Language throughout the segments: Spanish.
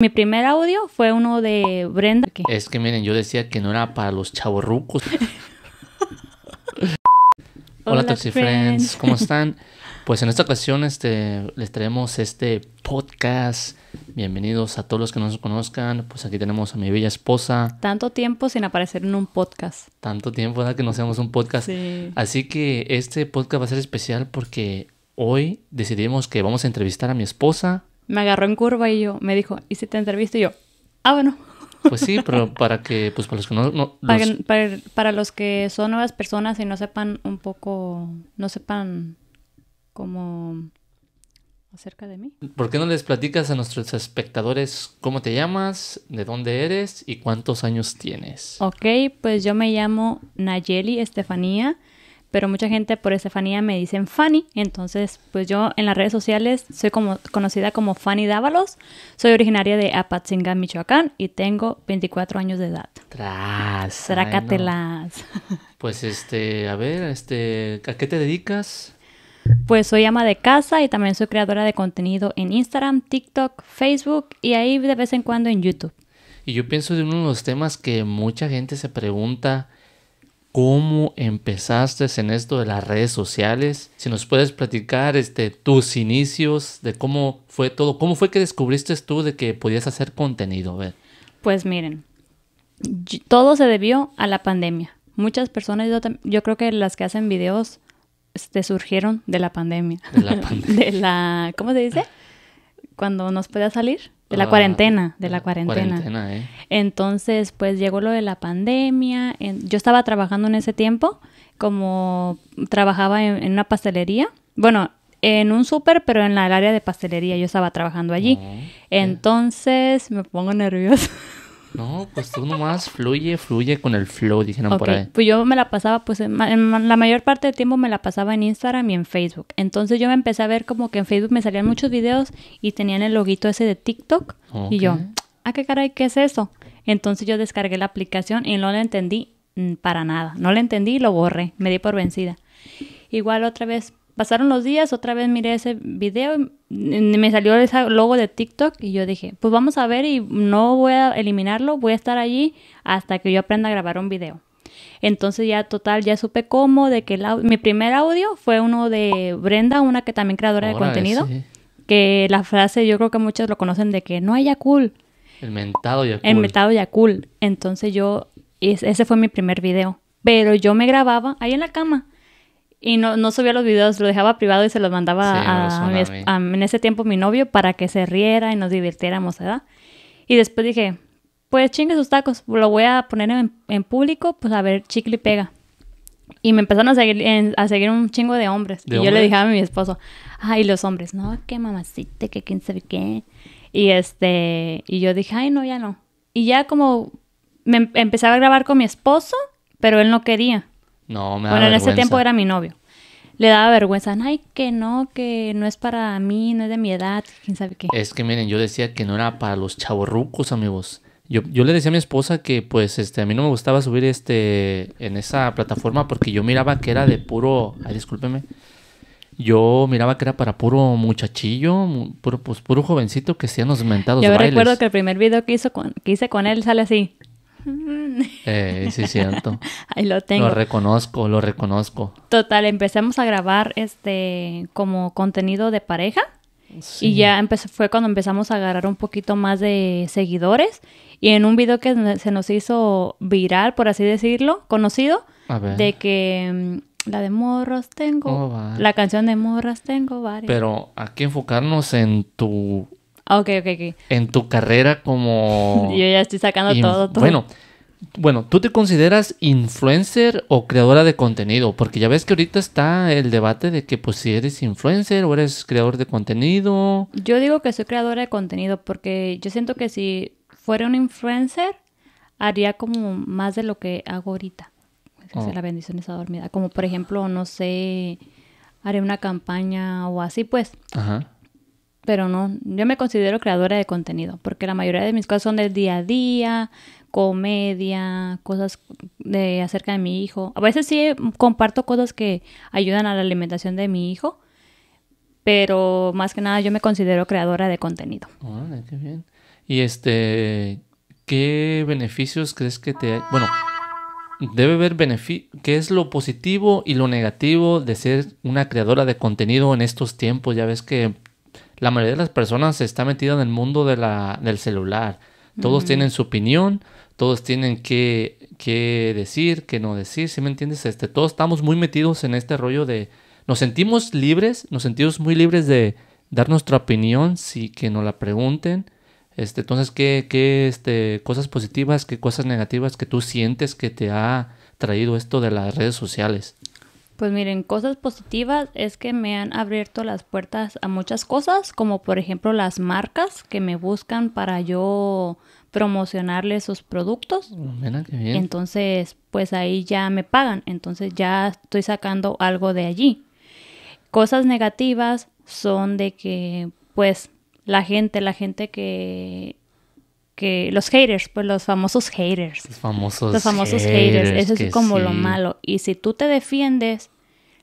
Mi primer audio fue uno de Brenda. Es que miren, yo decía que no era para los chavos Hola, Hola Toxifriends, Friends, ¿cómo están? Pues en esta ocasión este, les traemos este podcast. Bienvenidos a todos los que no nos conozcan. Pues aquí tenemos a mi bella esposa. Tanto tiempo sin aparecer en un podcast. Tanto tiempo ¿verdad? que no hacemos un podcast. Así que este podcast va a ser especial porque hoy decidimos que vamos a entrevistar a mi esposa me agarró en curva y yo, me dijo, ¿y si te entrevisto? Y yo, ah, bueno. Pues sí, pero para que, pues, para los que no... Para, los que son nuevas personas y no sepan un poco, no sepan cómo acerca de mí. ¿Por qué no les platicas a nuestros espectadores cómo te llamas, de dónde eres y cuántos años tienes? Ok, pues yo me llamo Nayeli Estefanía pero mucha gente por Estefanía me dicen Fanny, entonces pues yo en las redes sociales soy como, conocida como Fanny Dávalos, soy originaria de Apatzinga, Michoacán y tengo 24 años de edad. Tras. Trácatelas. Pues este, a ver, este, ¿a qué te dedicas? Pues soy ama de casa y también soy creadora de contenido en Instagram, TikTok, Facebook y ahí de vez en cuando en YouTube. Y yo pienso de uno de los temas que mucha gente se pregunta cómo empezaste en esto de las redes sociales. Si nos puedes platicar este, tus inicios, de cómo fue todo, cómo fue que descubriste tú de que podías hacer contenido. Pues miren, todo se debió a la pandemia. Muchas personas, yo, creo que las que hacen videos este, surgieron de la pandemia. De la pandemia. de la, ¿cómo se dice? Cuando nos podía salir. Ah, de la cuarentena, de la cuarentena. Eh. Entonces, pues llegó lo de la pandemia. yo estaba trabajando en ese tiempo, como trabajaba en, una pastelería. Bueno, en un súper, pero en la, el área de pastelería. Yo estaba trabajando allí. Oh, Entonces, me pongo nerviosa. No, pues tú nomás fluye, fluye con el flow, dijeron por ahí. Pues yo me la pasaba, pues en, la mayor parte del tiempo me la pasaba en Instagram y en Facebook. Entonces yo me empecé a ver como que en Facebook me salían muchos videos y tenían el loguito ese de TikTok. Y yo, ah, qué caray, ¿qué es eso? Entonces yo descargué la aplicación y no la entendí mm, para nada. No la entendí y lo borré. Me di por vencida. Igual otra vez, pasaron los días, otra vez miré ese video me salió ese logo de TikTok y yo dije, pues vamos a ver y no voy a eliminarlo, voy a estar allí hasta que yo aprenda a grabar un video. Entonces ya total, ya supe cómo, de que mi primer audio fue uno de Brenda, una que también creadora de contenido, que la frase yo creo que muchos lo conocen de que no hay cool. El mentado cool. El mentado cool. Entonces yo, ese fue mi primer video, pero yo me grababa ahí en la cama y no, no, subía los videos, lo dejaba privado y se los mandaba a, mi, en ese tiempo mi novio para que se riera y nos divirtiéramos, ¿verdad? Y después dije, pues chingue sus tacos, lo voy a poner en, en público, pues a ver, chicle y pega. Y me empezaron a seguir, a seguir un chingo de hombres. y yo le dije a mi esposo, ay, los hombres, no, qué mamacita, que quién sabe qué. Y este, y yo dije, ay, no, ya no. Y ya como me em-, empezaba a grabar con mi esposo, pero él no quería. No, me Bueno, en ese tiempo era mi novio. Le daba vergüenza. Ay, que no, que no es para mí, no es de mi edad, quién sabe qué. Es que miren, yo decía que no era para los chavorrucos, amigos. Yo, le decía a mi esposa que pues este a mí no me gustaba subir este en esa plataforma porque yo miraba que era de puro, ay discúlpeme. Yo miraba que era para puro muchachillo, puro pues puro jovencito que hacían los mentados yo bailes. Yo recuerdo que el primer video que hizo que hice con él sale así. Eh, sí, cierto. lo tengo. reconozco, lo reconozco. Total, empezamos a grabar este como contenido de pareja. Y ya empezó, fue cuando empezamos a agarrar un poquito más de seguidores. Y en un video que se nos hizo viral, por así decirlo, conocido, de que mm, la de morros tengo, oh, la canción de morras tengo varias. Pero hay que enfocarnos en tu Ah, ok, ok, ok. En tu carrera como... Yo ya estoy sacando todo, todo. Bueno, bueno, ¿tú te consideras influencer o creadora de contenido? Porque ya ves que ahorita está el debate de que pues si eres influencer o eres creador de contenido. Yo digo que soy creadora de contenido porque yo siento que si fuera un influencer haría como más de lo que hago ahorita. Es oh. La bendición está dormida. Como por ejemplo, no sé, haré una campaña o así pues. Ajá pero no, yo me considero creadora de contenido, porque la mayoría de mis cosas son del día a día, comedia, cosas de acerca de mi hijo. A veces sí comparto cosas que ayudan a la alimentación de mi hijo, pero más que nada yo me considero creadora de contenido. Y este, ¿qué beneficios crees que te... Bueno, debe ver qué es lo positivo y lo negativo de ser una creadora de contenido en estos tiempos. Ya ves que la mayoría de las personas está metida en el mundo del celular. Todos tienen su opinión, todos tienen que, decir, que no decir, ¿sí me entiendes? Este, todos estamos muy metidos en este rollo de... Nos sentimos libres, nos sentimos muy libres de dar nuestra opinión, si que nos la pregunten. Este, entonces, ¿qué, qué este, cosas positivas, qué cosas negativas que tú sientes que te ha traído esto de las redes sociales? Pues miren, cosas positivas es que me han abierto las puertas a muchas cosas, como por ejemplo las marcas que me buscan para yo promocionarles sus productos. Oh, entonces, pues ahí ya me pagan, entonces ya estoy sacando algo de allí. Cosas negativas son de que, pues, la gente, la gente que que los haters, pues los famosos haters. Los famosos, los famosos haters, Eso es como lo malo. Y si tú te defiendes,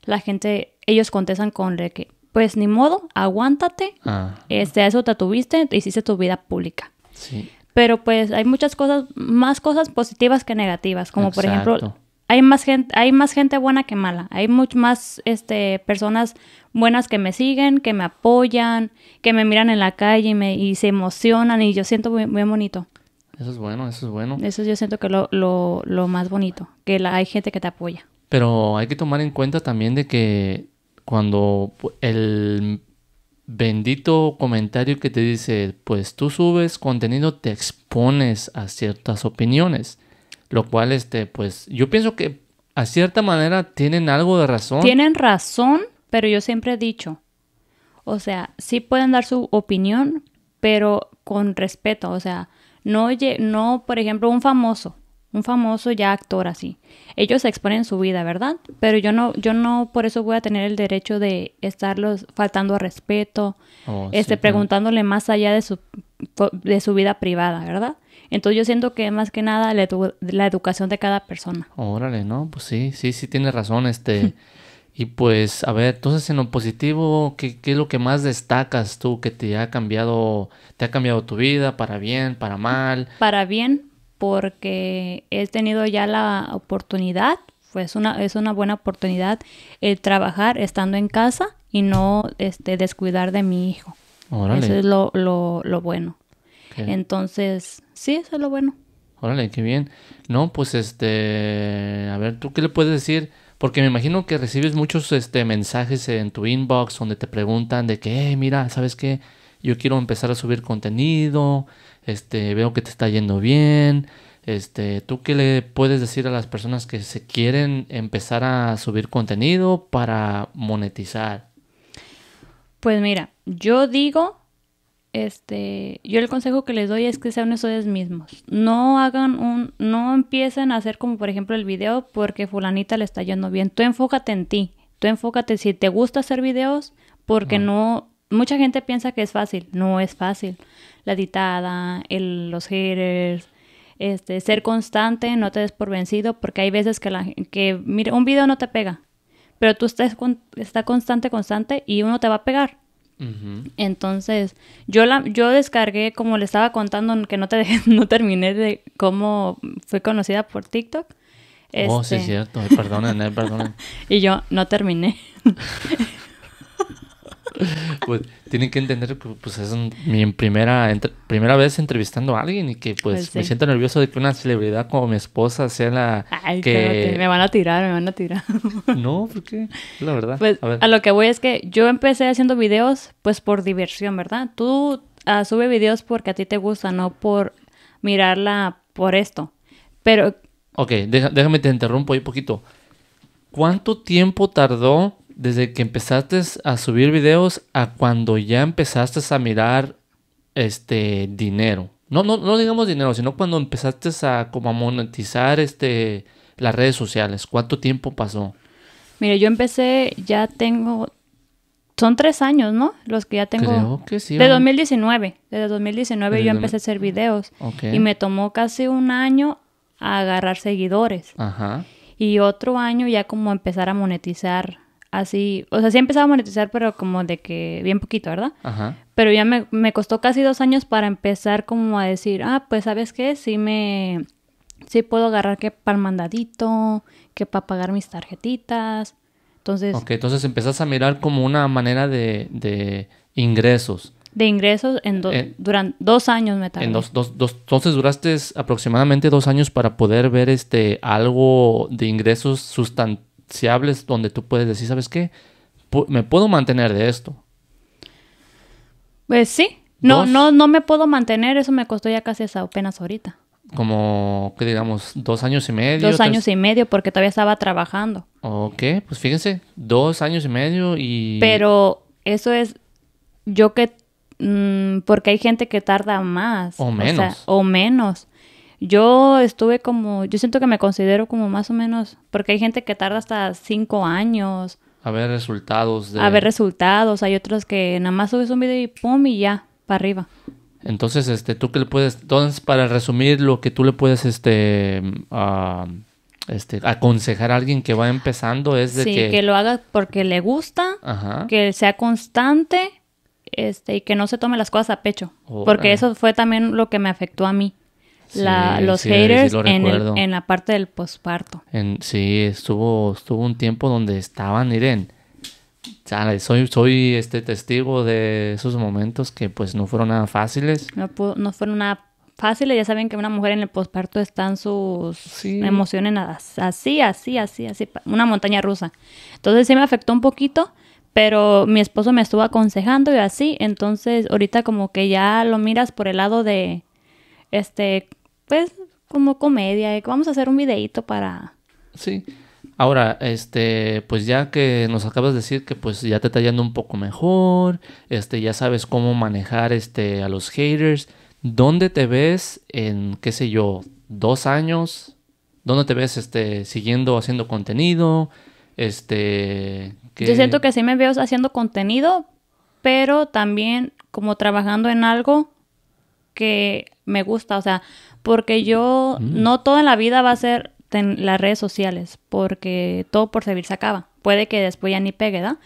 la gente, ellos contestan con que, pues ni modo, aguántate, ah. este, a eso te tuviste, hiciste tu vida pública. Sí. Pero pues hay muchas cosas, más cosas positivas que negativas, como por ejemplo hay más gente, hay más gente buena que mala. Hay muchas más este, personas buenas que me siguen, que me apoyan, que me miran en la calle y, me, y se emocionan y yo siento muy, bonito. Eso es bueno, eso es bueno. Eso yo siento que lo, lo, lo más bonito, que la, hay gente que te apoya. Pero hay que tomar en cuenta también de que cuando el bendito comentario que te dice, pues tú subes contenido, te expones a ciertas opiniones lo cual, este, pues, yo pienso que a cierta manera tienen algo de razón. Tienen razón, pero yo siempre he dicho, o sea, sí pueden dar su opinión, pero con respeto, o sea, no, no por ejemplo, un famoso, un famoso ya actor así. Ellos exponen su vida, ¿verdad? Pero yo no, yo no por eso voy a tener el derecho de estarlos faltando a respeto, oh, este, preguntándole más allá de su, de su vida privada, ¿verdad? Entonces yo siento que más que nada la, educación de cada persona. Órale, ¿no? Pues sí, sí, sí, tienes razón, este... y pues, a ver, entonces en lo positivo, ¿qué, es lo que más destacas tú que te ha cambiado, te ha cambiado tu vida, para bien, para mal? Para bien, porque he tenido ya la oportunidad, pues una, es una buena oportunidad el trabajar estando en casa y no este, descuidar de mi hijo. Órale. Eso es lo, bueno. Entonces, Sí, eso es lo bueno. Órale, qué bien. No, pues este, a ver, ¿tú qué le puedes decir? Porque me imagino que recibes muchos este, mensajes en tu inbox donde te preguntan de que, mira, ¿sabes qué? Yo quiero empezar a subir contenido, este, veo que te está yendo bien. Este, ¿tú qué le puedes decir a las personas que se quieren empezar a subir contenido para monetizar? Pues mira, yo digo este, yo el consejo que les doy es que sean ustedes mismos. No hagan un, no empiecen a hacer como por ejemplo el video porque fulanita le está yendo bien. Tú enfócate en ti. Tú enfócate si te gusta hacer videos porque no, mucha gente piensa que es fácil. No es fácil. La editada, el, los haters, este, ser constante, no te des por vencido porque hay veces que la, que mira, un video no te pega, pero tú estás está constante, constante y uno te va a pegar entonces, yo la, yo descargué, como le estaba contando, que no te dejé, no terminé de cómo fui conocida por TikTok. Oh, sí, es este cierto. Perdonen, eh, perdonen. y yo no terminé. pues tienen que entender que pues es mi primera primera vez entrevistando a alguien y que pues, pues me siento nervioso de que una celebridad como mi esposa sea la que me van a tirar, me van a tirar. no, porque la verdad. Pues, a, lo que voy es que yo empecé haciendo videos pues por diversión, ¿verdad? Tú ah, subes videos porque a ti te gusta, no por mirarla por esto. Pero Ok, déjame te interrumpo ahí un poquito. ¿Cuánto tiempo tardó desde que empezaste a subir videos a cuando ya empezaste a mirar este dinero. No, no, no digamos dinero, sino cuando empezaste a como a monetizar este las redes sociales. ¿Cuánto tiempo pasó? Mire, yo empecé, ya tengo, son tres años, ¿no? Los que ya tengo. Creo que sí. De 2019, desde 2019 yo empecé a hacer videos. Y me tomó casi un año a agarrar seguidores. Ajá. Y otro año ya como empezar a monetizar así, o sea, sí he a monetizar, pero como de que bien poquito, ¿verdad? Ajá. Pero ya me, costó casi dos años para empezar como a decir, ah, pues sabes qué, sí me, sí puedo agarrar que para el mandadito, que para pagar mis tarjetitas. Entonces... Ok, entonces empezás a mirar como una manera de, de ingresos. De ingresos en, dos, eh, durante dos años me tardé. En dos, dos, dos, entonces duraste aproximadamente dos años para poder ver este algo de ingresos sustantivos si hables donde tú puedes decir, ¿sabes qué? me puedo mantener de esto. Pues sí. No, no, no me puedo mantener. Eso me costó ya casi esa apenas ahorita. Como, que digamos, dos años y medio. Dos años y medio, porque todavía estaba trabajando. Ok, pues fíjense, dos años y medio y... Pero eso es, yo que, mm, porque hay gente que tarda más. O menos. O, o menos. Yo estuve como, yo siento que me considero como más o menos, porque hay gente que tarda hasta cinco años. A ver resultados. A ver resultados. Hay otros que nada más subes un video y pum y ya, para arriba. Entonces, este, tú que le puedes, entonces para resumir lo que tú le puedes, este, ah, este, aconsejar a alguien que va empezando es de sí, que... lo haga porque le gusta, que sea constante, este, y que no se tome las cosas a pecho, porque eso fue también lo que me afectó a mí los haters en, la parte del posparto. Sí, estuvo, estuvo un tiempo donde estaban, miren, soy, soy este testigo de esos momentos que pues no fueron nada fáciles. No, no fueron nada fáciles, ya saben que una mujer en el posparto están sus emociones así, así, así, así, una montaña rusa. Entonces sí me afectó un poquito, pero mi esposo me estuvo aconsejando y así, entonces ahorita como que ya lo miras por el lado de este, pues como comedia, eh, vamos a hacer un videíto para... Sí. Ahora, este, pues ya que nos acabas de decir que pues ya te está yendo un poco mejor, este, ya sabes cómo manejar este a los haters, ¿dónde te ves en, qué sé yo, dos años? ¿Dónde te ves este siguiendo haciendo contenido? Este que... Yo siento que sí me veo haciendo contenido, pero también como trabajando en algo que me gusta, o sea, porque yo mm. no toda la vida va a ser en las redes sociales, porque todo por servir se acaba. Puede que después ya ni pegue, ¿da?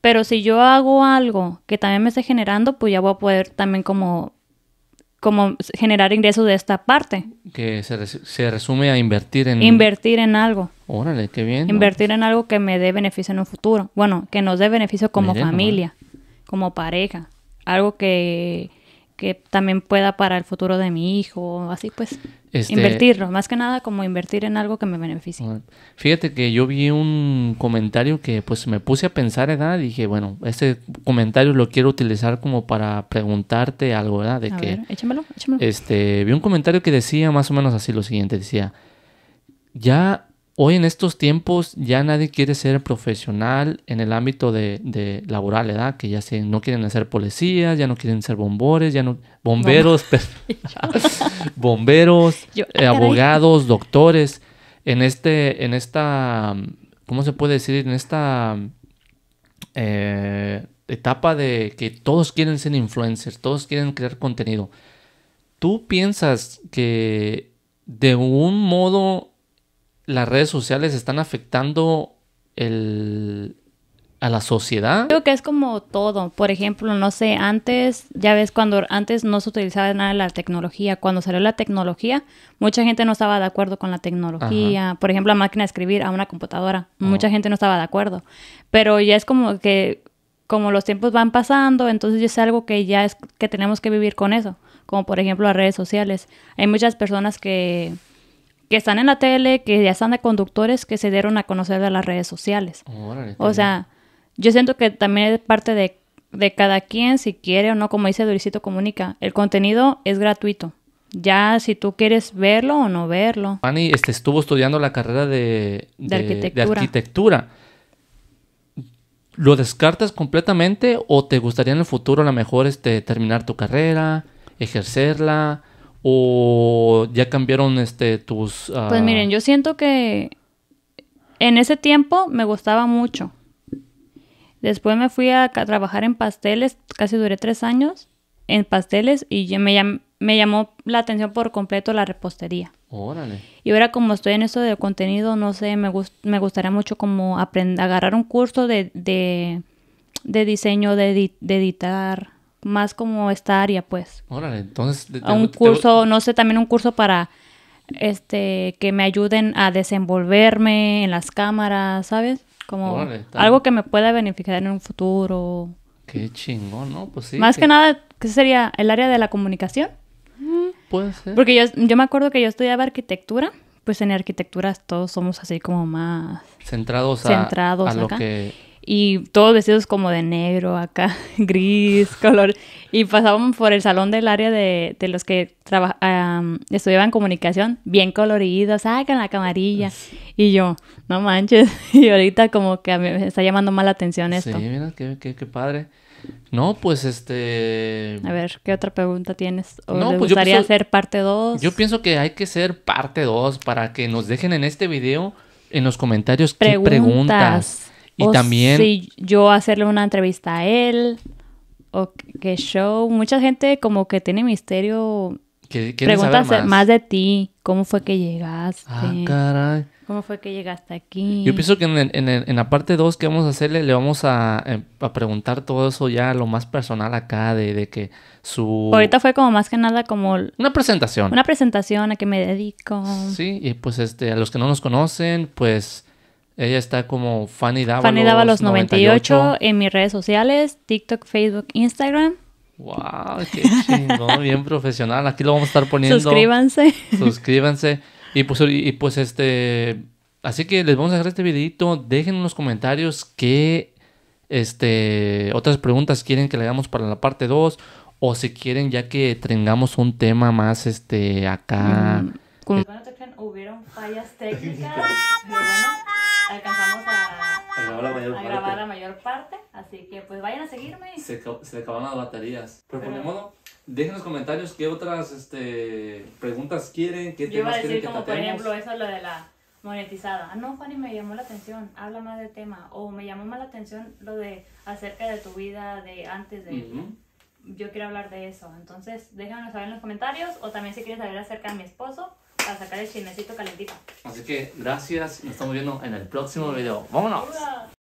Pero si yo hago algo que también me esté generando, pues ya voy a poder también como como generar ingresos de esta parte. Que se, resume a invertir en... Invertir en algo. Órale, qué bien. Invertir en algo que me dé beneficio en un futuro. Bueno, que nos dé beneficio como familia, como pareja. Algo que, que también pueda para el futuro de mi hijo, así pues. Este, invertirlo, más que nada como invertir en algo que me beneficie. Fíjate que yo vi un comentario que pues me puse a pensar, ¿verdad? Dije, bueno, este comentario lo quiero utilizar como para preguntarte algo, ¿verdad? De a que, ver, échamelo, échamelo. Este, vi un comentario que decía más o menos así lo siguiente, decía, ya Hoy en estos tiempos ya nadie quiere ser profesional en el ámbito de, laboral, ¿verdad? Que ya se, no quieren ser policías, ya no quieren ser bombores, ya no... Bomberos, bomberos, eh, ah, abogados, doctores. En, este, en esta, ¿cómo se puede decir? En esta eh, etapa de que todos quieren ser influencers, todos quieren crear contenido. ¿Tú piensas que de un modo las redes sociales están afectando el, a la sociedad. Creo que es como todo. Por ejemplo, no sé, antes, ya ves, cuando antes no se utilizaba nada la tecnología. Cuando salió la tecnología, mucha gente no estaba de acuerdo con la tecnología. Por ejemplo, la máquina de escribir a una computadora. Oh. Mucha gente no estaba de acuerdo. Pero ya es como que, como los tiempos van pasando, entonces es algo que ya es que tenemos que vivir con eso. Como por ejemplo las redes sociales. Hay muchas personas que que están en la tele, que ya están de conductores, que se dieron a conocer de las redes sociales. o sea, yo siento que también es parte de, cada quien, si quiere o no, como dice Duricito Comunica, el contenido es gratuito. Ya si tú quieres verlo o no verlo. Fanny este, estuvo estudiando la carrera de, arquitectura. ¿Lo descartas completamente o te gustaría en el futuro a lo mejor este, terminar tu carrera, ejercerla? o ya cambiaron este tus ah? pues miren yo siento que en ese tiempo me gustaba mucho después me fui a trabajar en pasteles casi duré tres años en pasteles y me, me llamó la atención por completo la repostería órale y ahora como estoy en eso de contenido no sé me me gustaría mucho como aprender agarrar un curso de, de, diseño de editar más como esta área, pues. Órale, entonces... un curso, no sé, también un curso para este que me ayuden a desenvolverme en las cámaras, ¿sabes? Como algo que me pueda beneficiar en un futuro. Qué chingón, ¿no? Pues sí. Más que, nada, ¿qué sería? ¿El área de la comunicación? Mm, puede ser. Porque yo, me acuerdo que yo estudiaba arquitectura pues en arquitectura todos somos así como más centrados a, centrados a lo que y todos vestidos como de negro acá, gris, color. Y pasábamos por el salón del área de, de los que estudiaban comunicación, bien coloridos, sacan la camarilla. Y yo, no manches. Y ahorita como que me está llamando mala atención esto. Sí, mira, qué, padre. No, pues este... A ver, ¿qué otra pregunta tienes? ¿O no, pues, gustaría yo hacer parte 2? Yo pienso que hay que ser parte 2 para que nos dejen en este video, en los comentarios, qué preguntas y también... Si yo hacerle una entrevista a él, o que show. Mucha gente como que tiene misterio. Preguntas más? más? de ti, cómo fue que llegaste. Ah, caray. ¿Cómo fue que llegaste aquí? Yo pienso que en, la parte 2 que vamos a hacerle, le vamos a, eh, a, preguntar todo eso ya lo más personal acá, de, de, que su... Ahorita fue como más que nada como... Una presentación. Una presentación a que me dedico. Sí, y pues este, a los que no nos conocen, pues ella está como Fanny Dávalos. Fanny Dávalos 98, 98 en mis redes sociales, TikTok, Facebook, Instagram. ¡Wow! ¡Qué chingón! bien profesional. Aquí lo vamos a estar poniendo. Suscríbanse. Suscríbanse. Y pues, y pues este. Así que les vamos a dejar este videito. Dejen en los comentarios qué este, otras preguntas quieren que le hagamos para la parte 2. O si quieren, ya que tengamos un tema más este acá. Mm, eh, hubieron fallas técnicas. bueno, a grabar la mayor parte. Así que pues vayan a seguirme. Se, se acabaron las baterías. Pero, por pues, mi modo, dejen los comentarios qué otras este, preguntas quieren, qué Yo iba a decir, como por ejemplo, eso lo de la monetizada. Ah, no, Fanny, me llamó la atención, habla más del tema. O me llamó más la atención lo de acerca de tu vida de antes de... Yo quiero hablar de eso. Entonces, déjenme saber en los comentarios o también si quieres saber acerca de mi esposo para sacar el chinecito calentito. Así que gracias, nos estamos viendo en el próximo video. ¡Vámonos!